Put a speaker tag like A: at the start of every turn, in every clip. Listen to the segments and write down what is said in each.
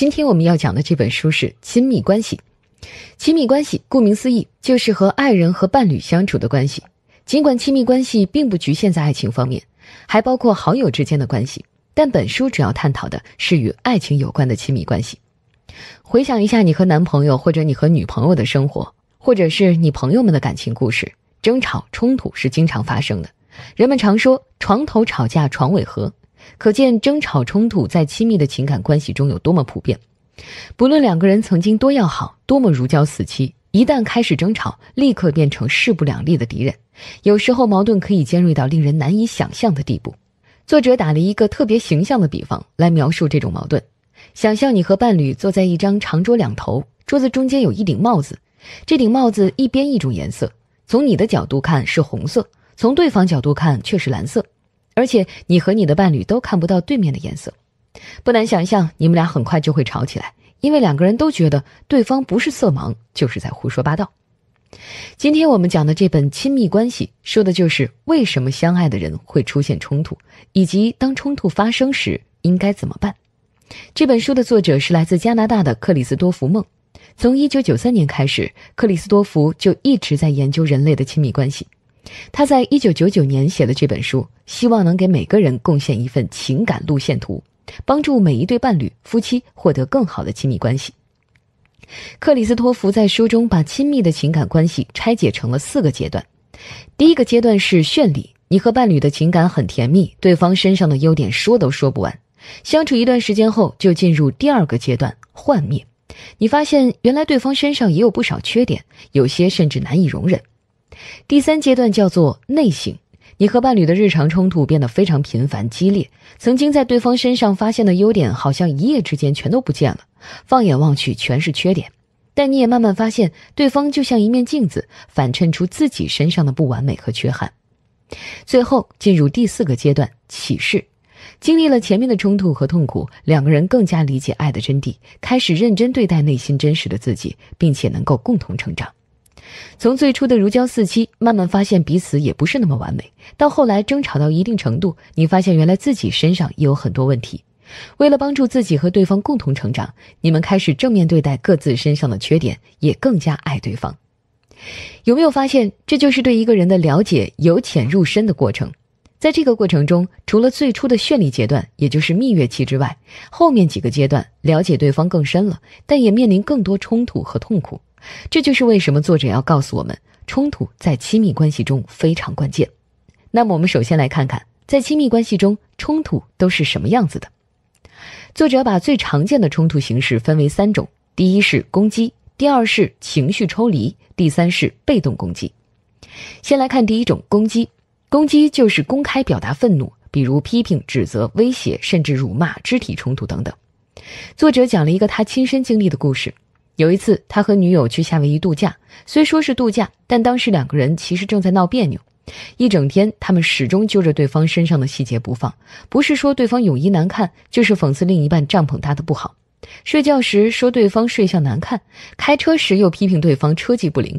A: 今天我们要讲的这本书是《亲密关系》。亲密关系顾名思义，就是和爱人和伴侣相处的关系。尽管亲密关系并不局限在爱情方面，还包括好友之间的关系，但本书主要探讨的是与爱情有关的亲密关系。回想一下，你和男朋友或者你和女朋友的生活，或者是你朋友们的感情故事，争吵冲突是经常发生的。人们常说“床头吵架，床尾和”。可见，争吵冲突在亲密的情感关系中有多么普遍。不论两个人曾经多要好，多么如胶似漆，一旦开始争吵，立刻变成势不两立的敌人。有时候矛盾可以尖锐到令人难以想象的地步。作者打了一个特别形象的比方来描述这种矛盾：想象你和伴侣坐在一张长桌两头，桌子中间有一顶帽子，这顶帽子一边一种颜色。从你的角度看是红色，从对方角度看却是蓝色。而且你和你的伴侣都看不到对面的颜色，不难想象，你们俩很快就会吵起来，因为两个人都觉得对方不是色盲，就是在胡说八道。今天我们讲的这本《亲密关系》，说的就是为什么相爱的人会出现冲突，以及当冲突发生时应该怎么办。这本书的作者是来自加拿大的克里斯多福·梦。从1993年开始，克里斯多福就一直在研究人类的亲密关系。他在一九九九年写的这本书，希望能给每个人贡献一份情感路线图，帮助每一对伴侣夫妻获得更好的亲密关系。克里斯托弗在书中把亲密的情感关系拆解成了四个阶段，第一个阶段是绚丽，你和伴侣的情感很甜蜜，对方身上的优点说都说不完。相处一段时间后，就进入第二个阶段幻灭，你发现原来对方身上也有不少缺点，有些甚至难以容忍。第三阶段叫做内省，你和伴侣的日常冲突变得非常频繁激烈，曾经在对方身上发现的优点，好像一夜之间全都不见了，放眼望去全是缺点。但你也慢慢发现，对方就像一面镜子，反衬出自己身上的不完美和缺憾。最后进入第四个阶段启示，经历了前面的冲突和痛苦，两个人更加理解爱的真谛，开始认真对待内心真实的自己，并且能够共同成长。从最初的如胶似漆，慢慢发现彼此也不是那么完美，到后来争吵到一定程度，你发现原来自己身上也有很多问题。为了帮助自己和对方共同成长，你们开始正面对待各自身上的缺点，也更加爱对方。有没有发现，这就是对一个人的了解由浅入深的过程？在这个过程中，除了最初的绚丽阶段，也就是蜜月期之外，后面几个阶段了解对方更深了，但也面临更多冲突和痛苦。这就是为什么作者要告诉我们，冲突在亲密关系中非常关键。那么，我们首先来看看，在亲密关系中冲突都是什么样子的。作者把最常见的冲突形式分为三种：第一是攻击，第二是情绪抽离，第三是被动攻击。先来看第一种攻击。攻击就是公开表达愤怒，比如批评、指责、威胁，甚至辱骂、肢体冲突等等。作者讲了一个他亲身经历的故事。有一次，他和女友去夏威夷度假。虽说是度假，但当时两个人其实正在闹别扭。一整天，他们始终揪着对方身上的细节不放，不是说对方泳衣难看，就是讽刺另一半帐篷搭的不好；睡觉时说对方睡相难看，开车时又批评对方车技不灵。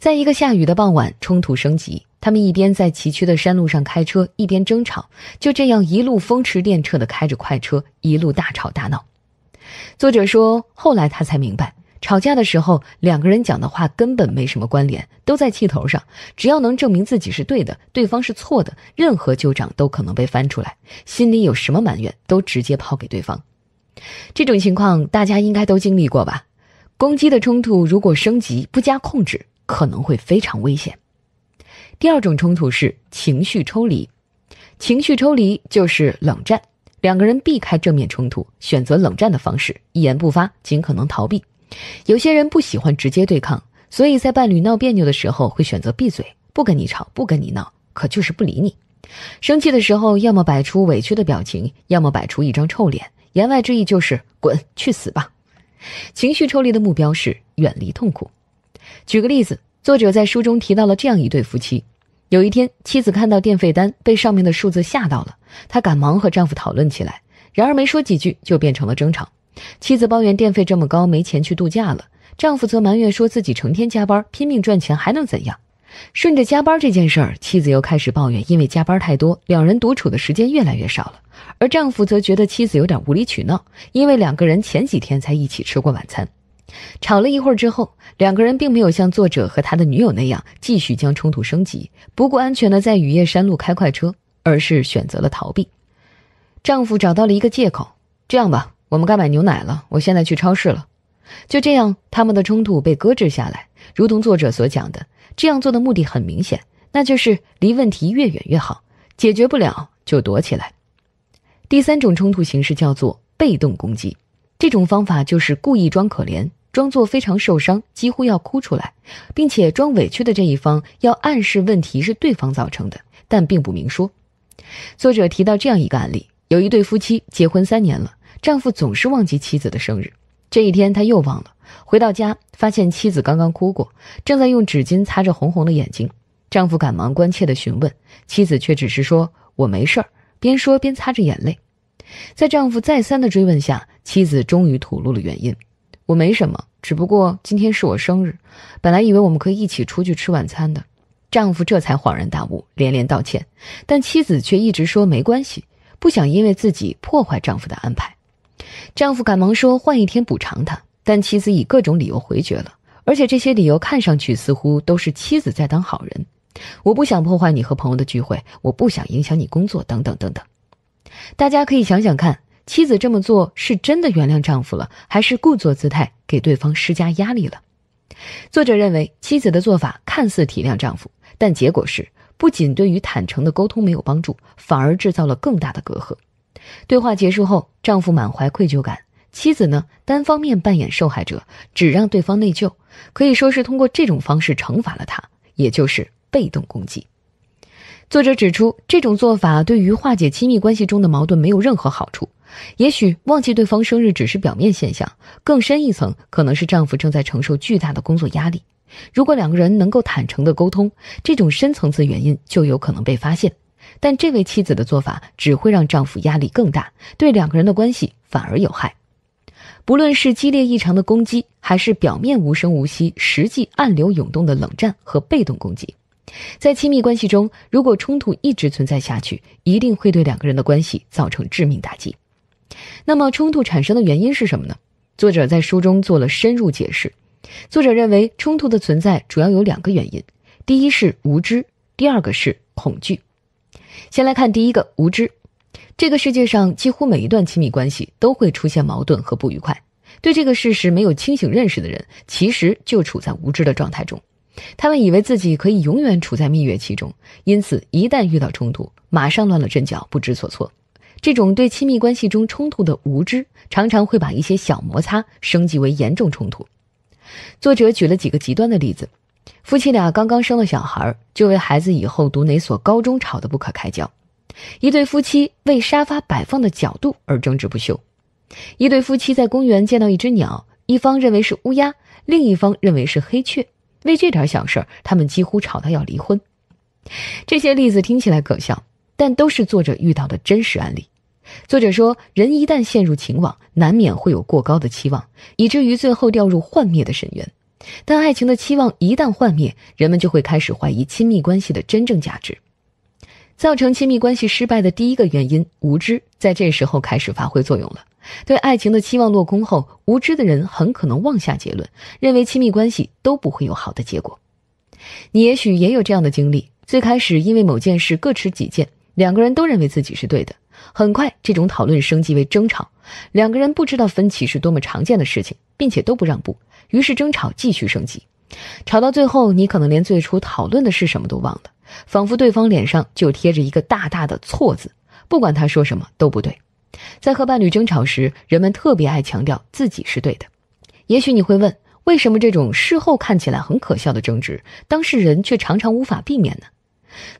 A: 在一个下雨的傍晚，冲突升级。他们一边在崎岖的山路上开车，一边争吵。就这样一路风驰电掣的开着快车，一路大吵大闹。作者说，后来他才明白，吵架的时候，两个人讲的话根本没什么关联，都在气头上，只要能证明自己是对的，对方是错的，任何旧账都可能被翻出来，心里有什么埋怨都直接抛给对方。这种情况大家应该都经历过吧？攻击的冲突如果升级不加控制，可能会非常危险。第二种冲突是情绪抽离，情绪抽离就是冷战。两个人避开正面冲突，选择冷战的方式，一言不发，尽可能逃避。有些人不喜欢直接对抗，所以在伴侣闹别扭的时候，会选择闭嘴，不跟你吵，不跟你闹，可就是不理你。生气的时候，要么摆出委屈的表情，要么摆出一张臭脸，言外之意就是滚去死吧。情绪抽离的目标是远离痛苦。举个例子，作者在书中提到了这样一对夫妻。有一天，妻子看到电费单，被上面的数字吓到了。她赶忙和丈夫讨论起来，然而没说几句就变成了争吵。妻子抱怨电费这么高，没钱去度假了；丈夫则埋怨说自己成天加班，拼命赚钱还能怎样？顺着加班这件事儿，妻子又开始抱怨，因为加班太多，两人独处的时间越来越少了。而丈夫则觉得妻子有点无理取闹，因为两个人前几天才一起吃过晚餐。吵了一会儿之后，两个人并没有像作者和他的女友那样继续将冲突升级，不顾安全的在雨夜山路开快车，而是选择了逃避。丈夫找到了一个借口：“这样吧，我们该买牛奶了，我现在去超市了。”就这样，他们的冲突被搁置下来。如同作者所讲的，这样做的目的很明显，那就是离问题越远越好，解决不了就躲起来。第三种冲突形式叫做被动攻击，这种方法就是故意装可怜。装作非常受伤，几乎要哭出来，并且装委屈的这一方要暗示问题是对方造成的，但并不明说。作者提到这样一个案例：有一对夫妻结婚三年了，丈夫总是忘记妻子的生日。这一天他又忘了，回到家发现妻子刚刚哭过，正在用纸巾擦着红红的眼睛。丈夫赶忙关切的询问，妻子却只是说：“我没事儿。”边说边擦着眼泪。在丈夫再三的追问下，妻子终于吐露了原因。我没什么，只不过今天是我生日，本来以为我们可以一起出去吃晚餐的。丈夫这才恍然大悟，连连道歉，但妻子却一直说没关系，不想因为自己破坏丈夫的安排。丈夫赶忙说换一天补偿她，但妻子以各种理由回绝了，而且这些理由看上去似乎都是妻子在当好人。我不想破坏你和朋友的聚会，我不想影响你工作，等等等等。大家可以想想看。妻子这么做是真的原谅丈夫了，还是故作姿态给对方施加压力了？作者认为妻子的做法看似体谅丈夫，但结果是不仅对于坦诚的沟通没有帮助，反而制造了更大的隔阂。对话结束后，丈夫满怀愧疚感，妻子呢单方面扮演受害者，只让对方内疚，可以说是通过这种方式惩罚了他，也就是被动攻击。作者指出，这种做法对于化解亲密关系中的矛盾没有任何好处。也许忘记对方生日只是表面现象，更深一层可能是丈夫正在承受巨大的工作压力。如果两个人能够坦诚地沟通，这种深层次原因就有可能被发现。但这位妻子的做法只会让丈夫压力更大，对两个人的关系反而有害。不论是激烈异常的攻击，还是表面无声无息、实际暗流涌动的冷战和被动攻击。在亲密关系中，如果冲突一直存在下去，一定会对两个人的关系造成致命打击。那么，冲突产生的原因是什么呢？作者在书中做了深入解释。作者认为，冲突的存在主要有两个原因：第一是无知，第二个是恐惧。先来看第一个，无知。这个世界上几乎每一段亲密关系都会出现矛盾和不愉快，对这个事实没有清醒认识的人，其实就处在无知的状态中。他们以为自己可以永远处在蜜月期中，因此一旦遇到冲突，马上乱了阵脚，不知所措。这种对亲密关系中冲突的无知，常常会把一些小摩擦升级为严重冲突。作者举了几个极端的例子：夫妻俩刚刚生了小孩，就为孩子以后读哪所高中吵得不可开交；一对夫妻为沙发摆放的角度而争执不休；一对夫妻在公园见到一只鸟，一方认为是乌鸦，另一方认为是黑雀。为这点小事儿，他们几乎吵到要离婚。这些例子听起来可笑，但都是作者遇到的真实案例。作者说，人一旦陷入情网，难免会有过高的期望，以至于最后掉入幻灭的深渊。但爱情的期望一旦幻灭，人们就会开始怀疑亲密关系的真正价值。造成亲密关系失败的第一个原因——无知，在这时候开始发挥作用了。对爱情的期望落空后，无知的人很可能妄下结论，认为亲密关系都不会有好的结果。你也许也有这样的经历：最开始因为某件事各持己见，两个人都认为自己是对的。很快，这种讨论升级为争吵，两个人不知道分歧是多么常见的事情，并且都不让步，于是争吵继续升级。吵到最后，你可能连最初讨论的是什么都忘了，仿佛对方脸上就贴着一个大大的错字，不管他说什么都不对。在和伴侣争吵时，人们特别爱强调自己是对的。也许你会问，为什么这种事后看起来很可笑的争执，当事人却常常无法避免呢？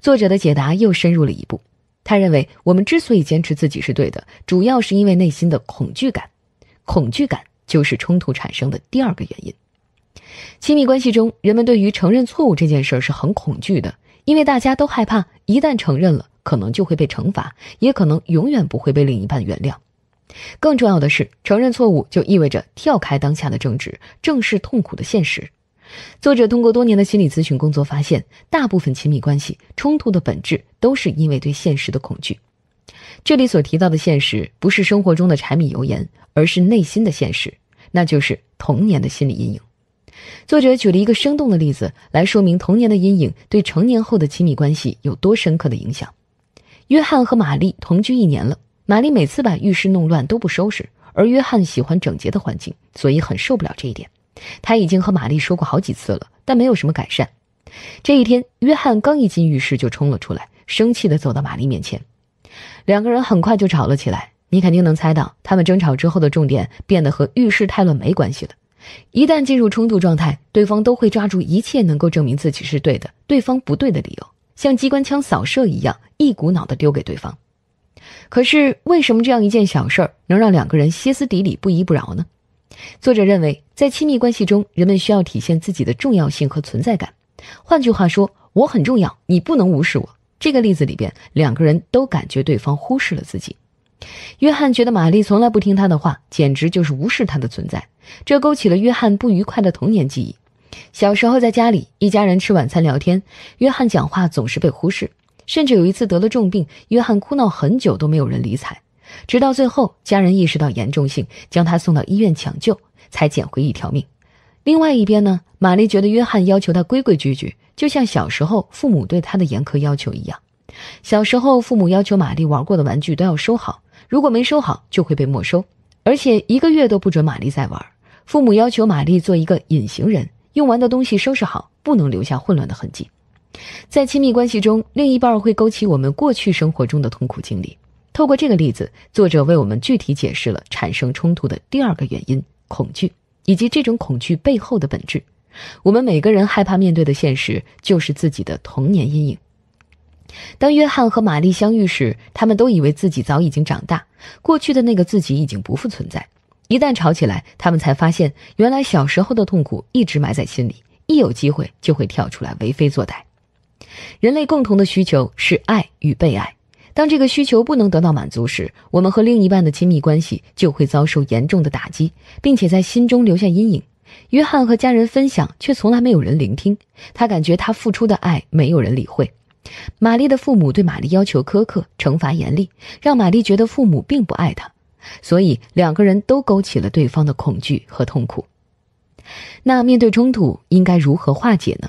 A: 作者的解答又深入了一步。他认为，我们之所以坚持自己是对的，主要是因为内心的恐惧感。恐惧感就是冲突产生的第二个原因。亲密关系中，人们对于承认错误这件事是很恐惧的，因为大家都害怕一旦承认了。可能就会被惩罚，也可能永远不会被另一半原谅。更重要的是，承认错误就意味着跳开当下的争执，正视痛苦的现实。作者通过多年的心理咨询工作发现，大部分亲密关系冲突的本质都是因为对现实的恐惧。这里所提到的现实，不是生活中的柴米油盐，而是内心的现实，那就是童年的心理阴影。作者举了一个生动的例子来说明童年的阴影对成年后的亲密关系有多深刻的影响。约翰和玛丽同居一年了，玛丽每次把浴室弄乱都不收拾，而约翰喜欢整洁的环境，所以很受不了这一点。他已经和玛丽说过好几次了，但没有什么改善。这一天，约翰刚一进浴室就冲了出来，生气地走到玛丽面前，两个人很快就吵了起来。你肯定能猜到，他们争吵之后的重点变得和浴室太乱没关系了。一旦进入冲突状态，对方都会抓住一切能够证明自己是对的、对方不对的理由。像机关枪扫射一样，一股脑的丢给对方。可是，为什么这样一件小事儿能让两个人歇斯底里、不依不饶呢？作者认为，在亲密关系中，人们需要体现自己的重要性和存在感。换句话说，我很重要，你不能无视我。这个例子里边，两个人都感觉对方忽视了自己。约翰觉得玛丽从来不听他的话，简直就是无视他的存在，这勾起了约翰不愉快的童年记忆。小时候在家里，一家人吃晚餐聊天，约翰讲话总是被忽视，甚至有一次得了重病，约翰哭闹很久都没有人理睬，直到最后家人意识到严重性，将他送到医院抢救，才捡回一条命。另外一边呢，玛丽觉得约翰要求她规规矩矩，就像小时候父母对她的严苛要求一样。小时候父母要求玛丽玩过的玩具都要收好，如果没收好就会被没收，而且一个月都不准玛丽再玩。父母要求玛丽做一个隐形人。用完的东西收拾好，不能留下混乱的痕迹。在亲密关系中，另一半会勾起我们过去生活中的痛苦经历。透过这个例子，作者为我们具体解释了产生冲突的第二个原因——恐惧，以及这种恐惧背后的本质。我们每个人害怕面对的现实，就是自己的童年阴影。当约翰和玛丽相遇时，他们都以为自己早已经长大，过去的那个自己已经不复存在。一旦吵起来，他们才发现，原来小时候的痛苦一直埋在心里，一有机会就会跳出来为非作歹。人类共同的需求是爱与被爱，当这个需求不能得到满足时，我们和另一半的亲密关系就会遭受严重的打击，并且在心中留下阴影。约翰和家人分享，却从来没有人聆听，他感觉他付出的爱没有人理会。玛丽的父母对玛丽要求苛刻，惩罚严厉，让玛丽觉得父母并不爱她。所以两个人都勾起了对方的恐惧和痛苦。那面对冲突应该如何化解呢？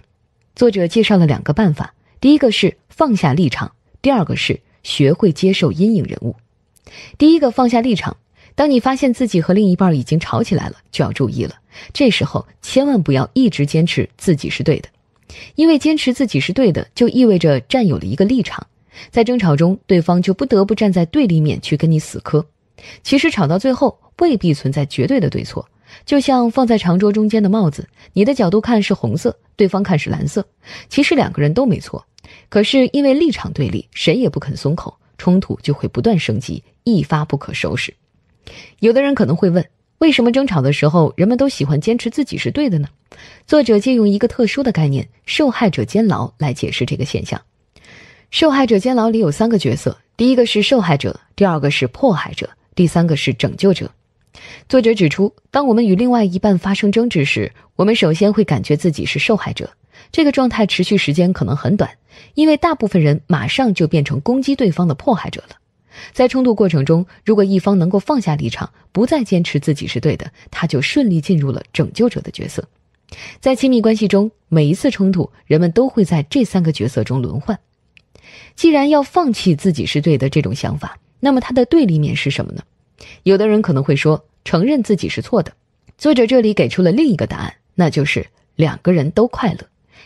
A: 作者介绍了两个办法：第一个是放下立场，第二个是学会接受阴影人物。第一个，放下立场。当你发现自己和另一半已经吵起来了，就要注意了。这时候千万不要一直坚持自己是对的，因为坚持自己是对的，就意味着占有了一个立场，在争吵中，对方就不得不站在对立面去跟你死磕。其实吵到最后未必存在绝对的对错，就像放在长桌中间的帽子，你的角度看是红色，对方看是蓝色，其实两个人都没错。可是因为立场对立，谁也不肯松口，冲突就会不断升级，一发不可收拾。有的人可能会问，为什么争吵的时候人们都喜欢坚持自己是对的呢？作者借用一个特殊的概念“受害者监牢”来解释这个现象。受害者监牢里有三个角色，第一个是受害者，第二个是迫害者。第三个是拯救者。作者指出，当我们与另外一半发生争执时，我们首先会感觉自己是受害者。这个状态持续时间可能很短，因为大部分人马上就变成攻击对方的迫害者了。在冲突过程中，如果一方能够放下立场，不再坚持自己是对的，他就顺利进入了拯救者的角色。在亲密关系中，每一次冲突，人们都会在这三个角色中轮换。既然要放弃自己是对的这种想法。那么它的对立面是什么呢？有的人可能会说，承认自己是错的。作者这里给出了另一个答案，那就是两个人都快乐。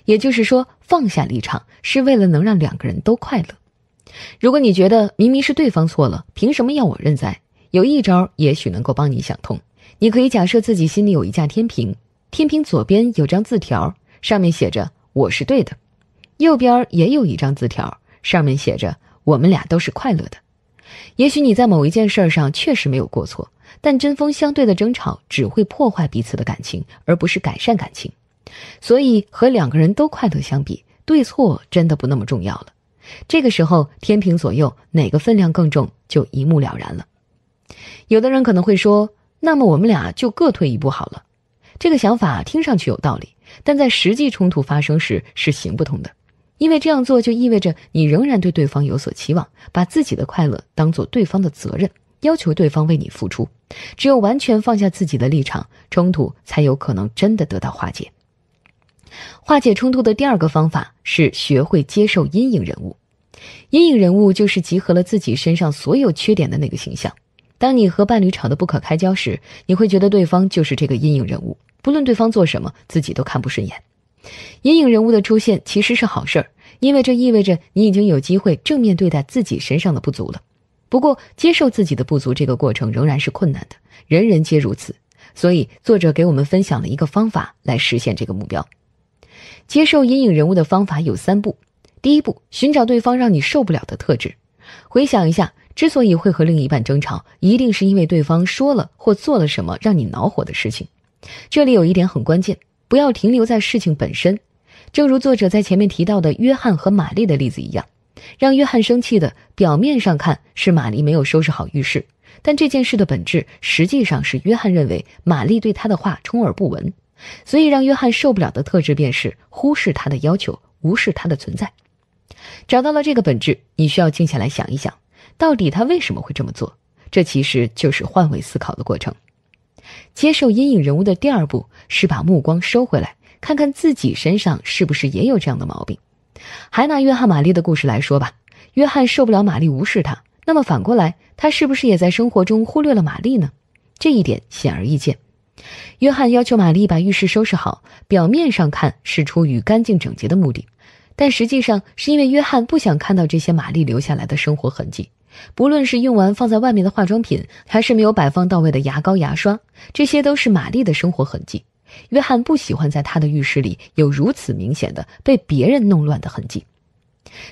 A: 也就是说，放下立场是为了能让两个人都快乐。如果你觉得明明是对方错了，凭什么要我认栽？有一招也许能够帮你想通。你可以假设自己心里有一架天平，天平左边有张字条，上面写着“我是对的”，右边也有一张字条，上面写着“我们俩都是快乐的”。也许你在某一件事儿上确实没有过错，但针锋相对的争吵只会破坏彼此的感情，而不是改善感情。所以，和两个人都快乐相比，对错真的不那么重要了。这个时候，天平左右哪个分量更重，就一目了然了。有的人可能会说：“那么我们俩就各退一步好了。”这个想法听上去有道理，但在实际冲突发生时是行不通的。因为这样做就意味着你仍然对对方有所期望，把自己的快乐当做对方的责任，要求对方为你付出。只有完全放下自己的立场，冲突才有可能真的得到化解。化解冲突的第二个方法是学会接受阴影人物。阴影人物就是集合了自己身上所有缺点的那个形象。当你和伴侣吵得不可开交时，你会觉得对方就是这个阴影人物，不论对方做什么，自己都看不顺眼。阴影人物的出现其实是好事儿，因为这意味着你已经有机会正面对待自己身上的不足了。不过，接受自己的不足这个过程仍然是困难的，人人皆如此。所以，作者给我们分享了一个方法来实现这个目标：接受阴影人物的方法有三步。第一步，寻找对方让你受不了的特质。回想一下，之所以会和另一半争吵，一定是因为对方说了或做了什么让你恼火的事情。这里有一点很关键。不要停留在事情本身，正如作者在前面提到的约翰和玛丽的例子一样，让约翰生气的表面上看是玛丽没有收拾好浴室，但这件事的本质实际上是约翰认为玛丽对他的话充耳不闻，所以让约翰受不了的特质便是忽视他的要求，无视他的存在。找到了这个本质，你需要静下来想一想，到底他为什么会这么做？这其实就是换位思考的过程。接受阴影人物的第二步是把目光收回来看看自己身上是不是也有这样的毛病。还拿约翰、玛丽的故事来说吧，约翰受不了玛丽无视他，那么反过来，他是不是也在生活中忽略了玛丽呢？这一点显而易见。约翰要求玛丽把浴室收拾好，表面上看是出于干净整洁的目的，但实际上是因为约翰不想看到这些玛丽留下来的生活痕迹。不论是用完放在外面的化妆品，还是没有摆放到位的牙膏、牙刷，这些都是玛丽的生活痕迹。约翰不喜欢在他的浴室里有如此明显的被别人弄乱的痕迹。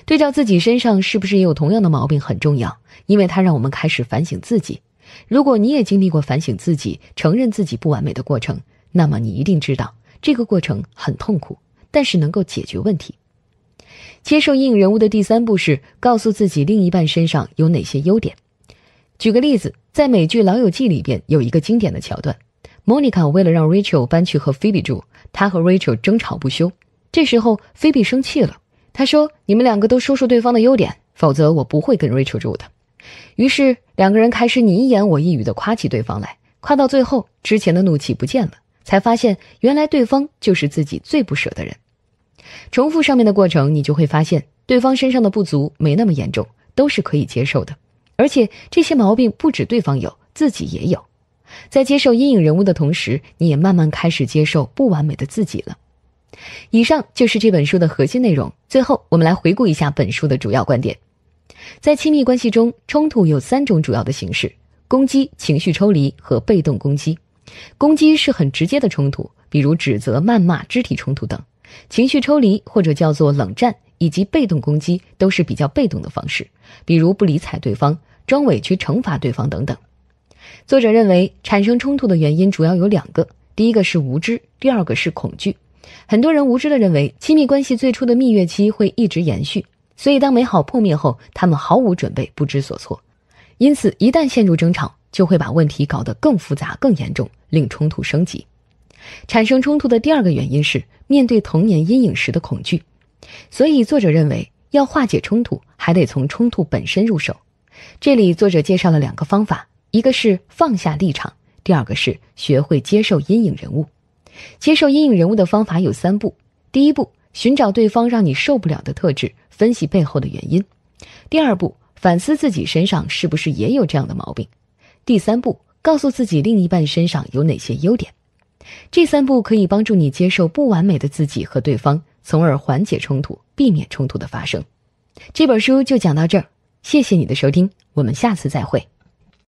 A: 对照自己身上是不是也有同样的毛病很重要，因为它让我们开始反省自己。如果你也经历过反省自己、承认自己不完美的过程，那么你一定知道这个过程很痛苦，但是能够解决问题。接受阴影人物的第三步是告诉自己另一半身上有哪些优点。举个例子，在美剧《老友记》里边有一个经典的桥段：Monica 为了让 Rachel 搬去和 Phoebe 住，她和 Rachel 争吵不休。这时候 Phoebe 生气了，她说：“你们两个都说说对方的优点，否则我不会跟 Rachel 住的。”于是两个人开始你一言我一语的夸起对方来，夸到最后，之前的怒气不见了，才发现原来对方就是自己最不舍的人。重复上面的过程，你就会发现对方身上的不足没那么严重，都是可以接受的。而且这些毛病不止对方有，自己也有。在接受阴影人物的同时，你也慢慢开始接受不完美的自己了。以上就是这本书的核心内容。最后，我们来回顾一下本书的主要观点：在亲密关系中，冲突有三种主要的形式：攻击、情绪抽离和被动攻击。攻击是很直接的冲突，比如指责、谩骂、肢体冲突等。情绪抽离或者叫做冷战，以及被动攻击，都是比较被动的方式，比如不理睬对方、装委屈、惩罚对方等等。作者认为，产生冲突的原因主要有两个：第一个是无知，第二个是恐惧。很多人无知的认为，亲密关系最初的蜜月期会一直延续，所以当美好破灭后，他们毫无准备，不知所措。因此，一旦陷入争吵，就会把问题搞得更复杂、更严重，令冲突升级。产生冲突的第二个原因是面对童年阴影时的恐惧，所以作者认为要化解冲突，还得从冲突本身入手。这里作者介绍了两个方法，一个是放下立场，第二个是学会接受阴影人物。接受阴影人物的方法有三步：第一步，寻找对方让你受不了的特质，分析背后的原因；第二步，反思自己身上是不是也有这样的毛病；第三步，告诉自己另一半身上有哪些优点。这三步可以帮助你接受不完美的自己和对方，从而缓解冲突，避免冲突的发生。这本书就讲到这儿，谢谢你的收听，我们下次再会。